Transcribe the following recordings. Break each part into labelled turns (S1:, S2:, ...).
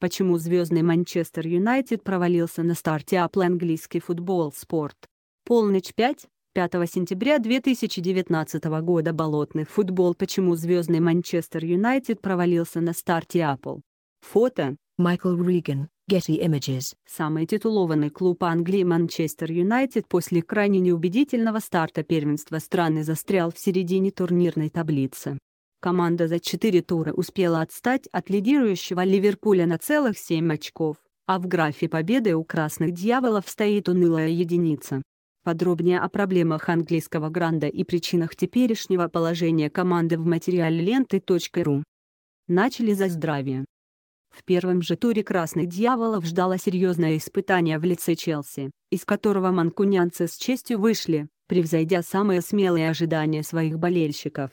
S1: почему звездный Манчестер Юнайтед провалился на старте Apple английский футбол спорт. Полночь 5, 5 сентября 2019 года болотный футбол почему звездный Манчестер Юнайтед провалился на старте Apple Фото Майкл Риган, Getty Images. Самый титулованный клуб Англии Манчестер Юнайтед после крайне неубедительного старта первенства страны застрял в середине турнирной таблицы. Команда за четыре тура успела отстать от лидирующего Ливерпуля на целых семь очков, а в графе победы у красных дьяволов стоит унылая единица. Подробнее о проблемах английского гранда и причинах теперешнего положения команды в материале ленты.ру. Начали за здравие. В первом же туре «Красных дьяволов» ждало серьезное испытание в лице Челси, из которого манкунянцы с честью вышли, превзойдя самые смелые ожидания своих болельщиков.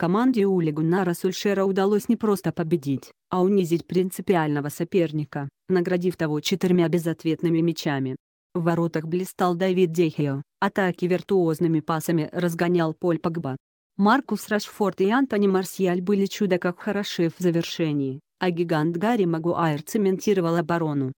S1: Команде Ули Гуннара Сульшера удалось не просто победить, а унизить принципиального соперника, наградив того четырьмя безответными мячами. В воротах блистал Давид Дехио, атаки виртуозными пасами разгонял Поль Погба. Маркус Рашфорд и Антони Марсиаль были чудо как хороши в завершении, а гигант Гарри Магуайр цементировал оборону.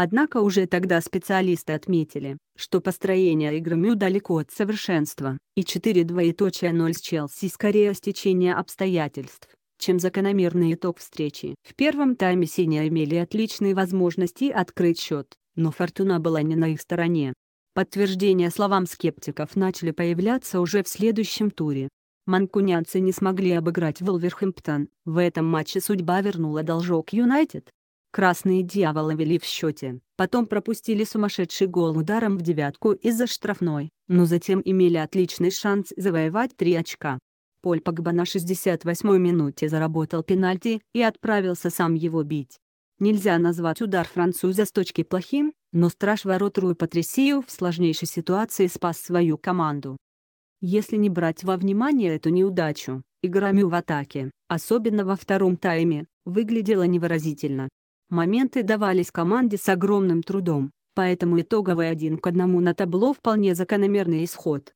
S1: Однако уже тогда специалисты отметили, что построение игры Мю далеко от совершенства, и 4-2.0 с Челси скорее стечение обстоятельств, чем закономерный итог встречи. В первом тайме синие имели отличные возможности открыть счет, но фортуна была не на их стороне. Подтверждения словам скептиков начали появляться уже в следующем туре. Манкунянцы не смогли обыграть Вулверхэмптон, в этом матче судьба вернула должок Юнайтед, Красные дьяволы вели в счете, потом пропустили сумасшедший гол ударом в девятку из-за штрафной, но затем имели отличный шанс завоевать три очка. Поль Погба на 68-й минуте заработал пенальти и отправился сам его бить. Нельзя назвать удар француза с точки плохим, но страж ворот Руи Патрисию в сложнейшей ситуации спас свою команду. Если не брать во внимание эту неудачу, игра Мю в атаке, особенно во втором тайме, выглядела невыразительно. Моменты давались команде с огромным трудом, поэтому итоговый один к одному на табло вполне закономерный исход.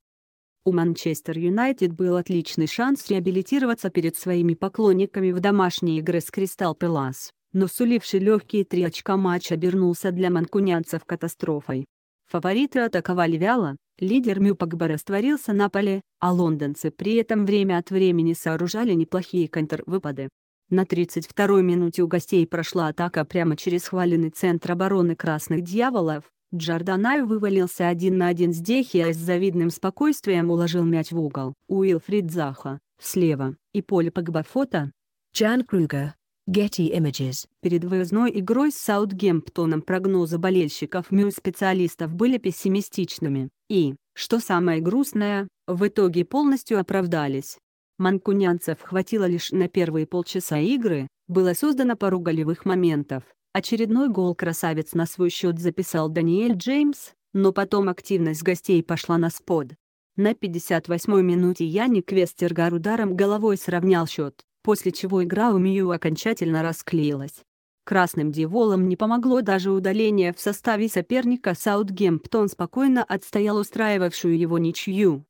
S1: У Манчестер Юнайтед был отличный шанс реабилитироваться перед своими поклонниками в домашней игре с Кристал Пэлас, но суливший легкие три очка матч обернулся для манкунянцев катастрофой. Фавориты атаковали вяло, лидер Мюпакба растворился на поле, а лондонцы при этом время от времени сооружали неплохие контрвыпады. На 32-й минуте у гостей прошла атака прямо через хваленный центр обороны красных дьяволов. Джорданай вывалился один на один с Дехиа и с завидным спокойствием уложил мяч в угол. Уилфрид Заха, слева, и Поле Погба фото. Джан Крюгер, Getty Images. Перед выездной игрой с Саутгемптоном прогнозы болельщиков МЮ специалистов были пессимистичными, и, что самое грустное, в итоге полностью оправдались манкунянцев хватило лишь на первые полчаса игры, было создано пару голевых моментов. Очередной гол красавец на свой счет записал Даниэль Джеймс, но потом активность гостей пошла на спад. На 58-й минуте Яник Вестергар ударом головой сравнял счет, после чего игра у Мию окончательно расклеилась. Красным диволам не помогло даже удаление в составе соперника Саутгемптон спокойно отстоял устраивавшую его ничью.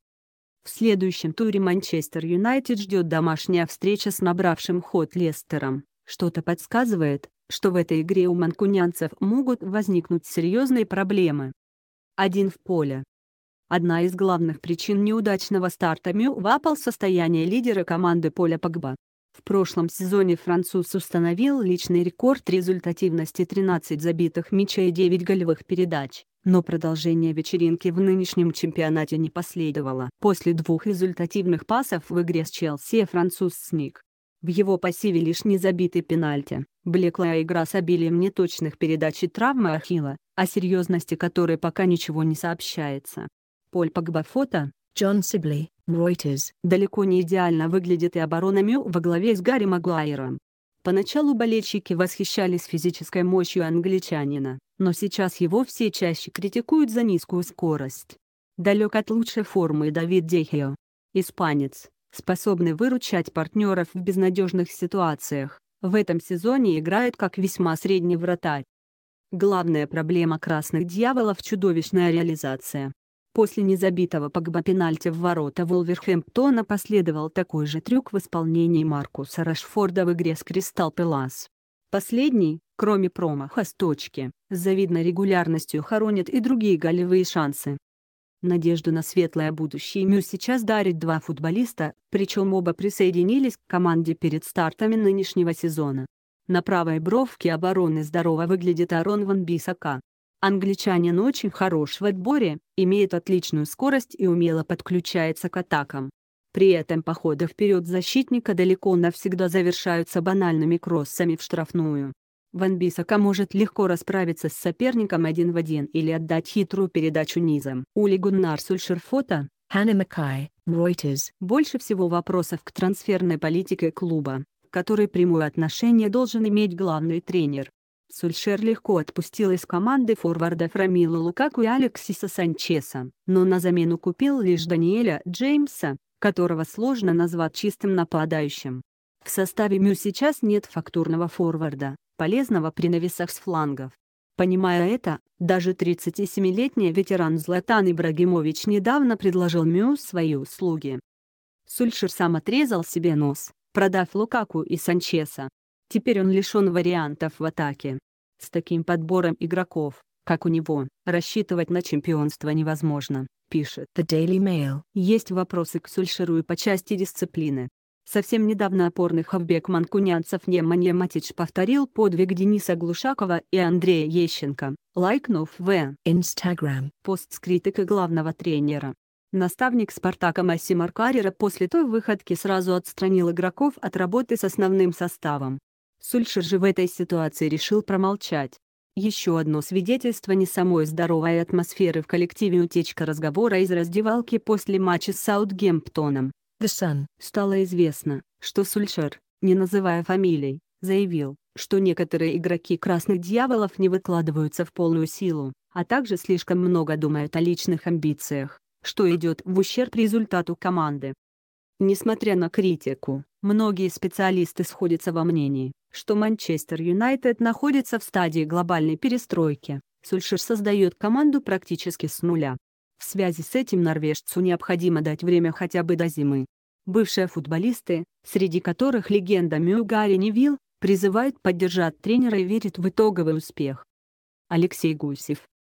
S1: В следующем туре Манчестер Юнайтед ждет домашняя встреча с набравшим ход Лестером. Что-то подсказывает, что в этой игре у манкунянцев могут возникнуть серьезные проблемы. Один в поле. Одна из главных причин неудачного старта Мю вапал состояние лидера команды Поля Погба. В прошлом сезоне француз установил личный рекорд результативности 13 забитых мячей и 9 голевых передач, но продолжение вечеринки в нынешнем чемпионате не последовало. После двух результативных пасов в игре с Челси француз сник. В его пассиве лишь незабитый пенальти, блеклая игра с обилием неточных передач и травмы Ахилла, о серьезности которой пока ничего не сообщается. Поль Погба фото, Джон Сибли. Reuters. Далеко не идеально выглядит и оборона Мю во главе с Гарри Магуайром. Поначалу болельщики восхищались физической мощью англичанина, но сейчас его все чаще критикуют за низкую скорость. Далек от лучшей формы Давид Дехио. Испанец, способный выручать партнеров в безнадежных ситуациях, в этом сезоне играет как весьма средний вратарь. Главная проблема красных дьяволов – чудовищная реализация. После незабитого погба пенальти в ворота Вулверхэмптона последовал такой же трюк в исполнении Маркуса Рашфорда в игре с Кристал Пелас. Последний, кроме промаха с точки, с завидной регулярностью хоронит и другие голевые шансы. Надежду на светлое будущее Мю сейчас дарит два футболиста, причем оба присоединились к команде перед стартами нынешнего сезона. На правой бровке обороны здорово выглядит Арон Ван Бисака. Англичанин очень хорош в отборе, имеет отличную скорость и умело подключается к атакам. При этом походы вперед защитника далеко навсегда завершаются банальными кроссами в штрафную. Ван Бисака может легко расправиться с соперником один в один или отдать хитрую передачу низом. Ули Гуннар Сульшерфота, Ханна Маккай, Reuters. Больше всего вопросов к трансферной политике клуба, к которой прямое отношение должен иметь главный тренер. Сульшер легко отпустил из команды форварда Рамила Лукаку и Алексиса Санчеса, но на замену купил лишь Даниэля Джеймса, которого сложно назвать чистым нападающим. В составе Мю сейчас нет фактурного форварда, полезного при навесах с флангов. Понимая это, даже 37-летний ветеран Златан Ибрагимович недавно предложил Мю свои услуги. Сульшер сам отрезал себе нос, продав Лукаку и Санчеса, Теперь он лишен вариантов в атаке. С таким подбором игроков, как у него, рассчитывать на чемпионство невозможно, пишет The Daily Mail. Есть вопросы к Сульшеру и по части дисциплины. Совсем недавно опорный хавбек манкунянцев Неманья Матич повторил подвиг Дениса Глушакова и Андрея Ещенко, лайкнув в Instagram пост с главного тренера. Наставник «Спартака» Масси Маркарера после той выходки сразу отстранил игроков от работы с основным составом. Сульшер же в этой ситуации решил промолчать. Еще одно свидетельство не самой здоровой атмосферы в коллективе утечка разговора из раздевалки после матча с Саутгемптоном. The Sun. Стало известно, что Сульшер, не называя фамилий, заявил, что некоторые игроки «Красных дьяволов» не выкладываются в полную силу, а также слишком много думают о личных амбициях, что идет в ущерб результату команды. Несмотря на критику, многие специалисты сходятся во мнении, что Манчестер Юнайтед находится в стадии глобальной перестройки. Сульшер создает команду практически с нуля. В связи с этим норвежцу необходимо дать время хотя бы до зимы. Бывшие футболисты, среди которых легенда Мюгари Невилл, призывают поддержать тренера и верят в итоговый успех. Алексей Гусев